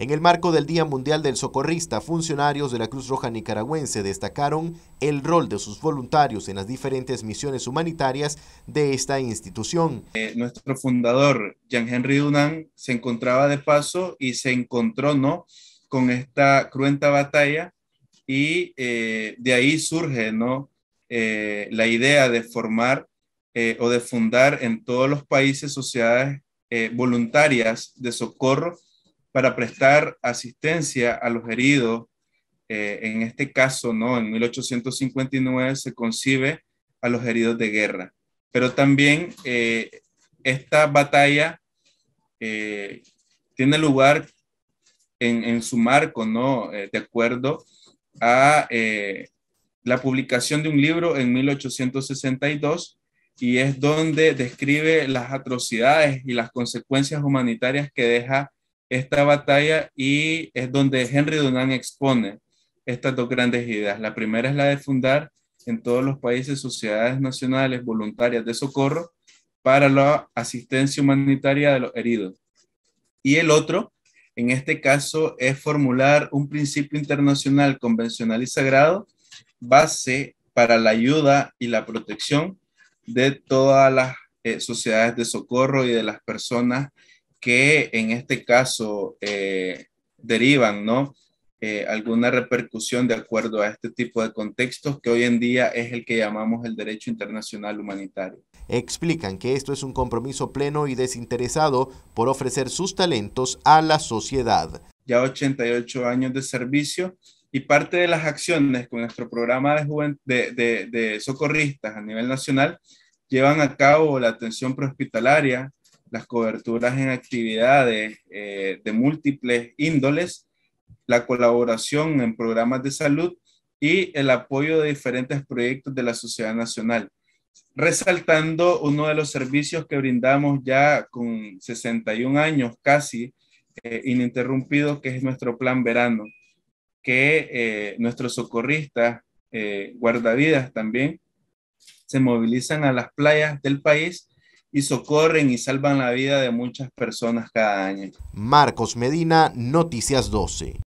En el marco del Día Mundial del Socorrista, funcionarios de la Cruz Roja Nicaragüense destacaron el rol de sus voluntarios en las diferentes misiones humanitarias de esta institución. Eh, nuestro fundador, Jean Henry Dunan, se encontraba de paso y se encontró ¿no? con esta cruenta batalla y eh, de ahí surge ¿no? Eh, la idea de formar o de fundar en todos los países sociedades voluntarias de socorro para prestar asistencia a los heridos. Eh, en este caso, ¿no? En 1859 se concibe a los heridos de guerra. Pero también eh, esta batalla eh, tiene lugar en, en, su marco, ¿no? de acuerdo a la publicación de un libro en 1862 y es donde describe las atrocidades y las consecuencias humanitarias que deja esta batalla y es donde Henry Dunant expone estas dos grandes ideas. La primera es la de fundar en todos los países sociedades nacionales voluntarias de socorro para la asistencia humanitaria de los heridos. Y el otro, en este caso, es formular un principio internacional convencional y sagrado base para la ayuda y la protección de todas las eh, sociedades de socorro y de las personas que en este caso eh, derivan, ¿no? Eh, alguna repercusión de acuerdo a este tipo de contextos que hoy en día es el que llamamos el derecho internacional humanitario. Explican que esto es un compromiso pleno y desinteresado por ofrecer sus talentos a la sociedad. Ya 88 años de servicio y parte de las acciones con nuestro programa de, de socorristas a nivel nacional llevan a cabo la atención prehospitalaria, las coberturas en actividades eh, de múltiples índoles, la colaboración en programas de salud y el apoyo de diferentes proyectos de la sociedad nacional, resaltando uno de los servicios que brindamos ya con 61 años casi eh, ininterrumpido, que es nuestro plan verano, que eh, nuestros socorristas, guardavidas también, se movilizan a las playas del país y socorren y salvan la vida de muchas personas cada año. Marcos Medina, Noticias 12.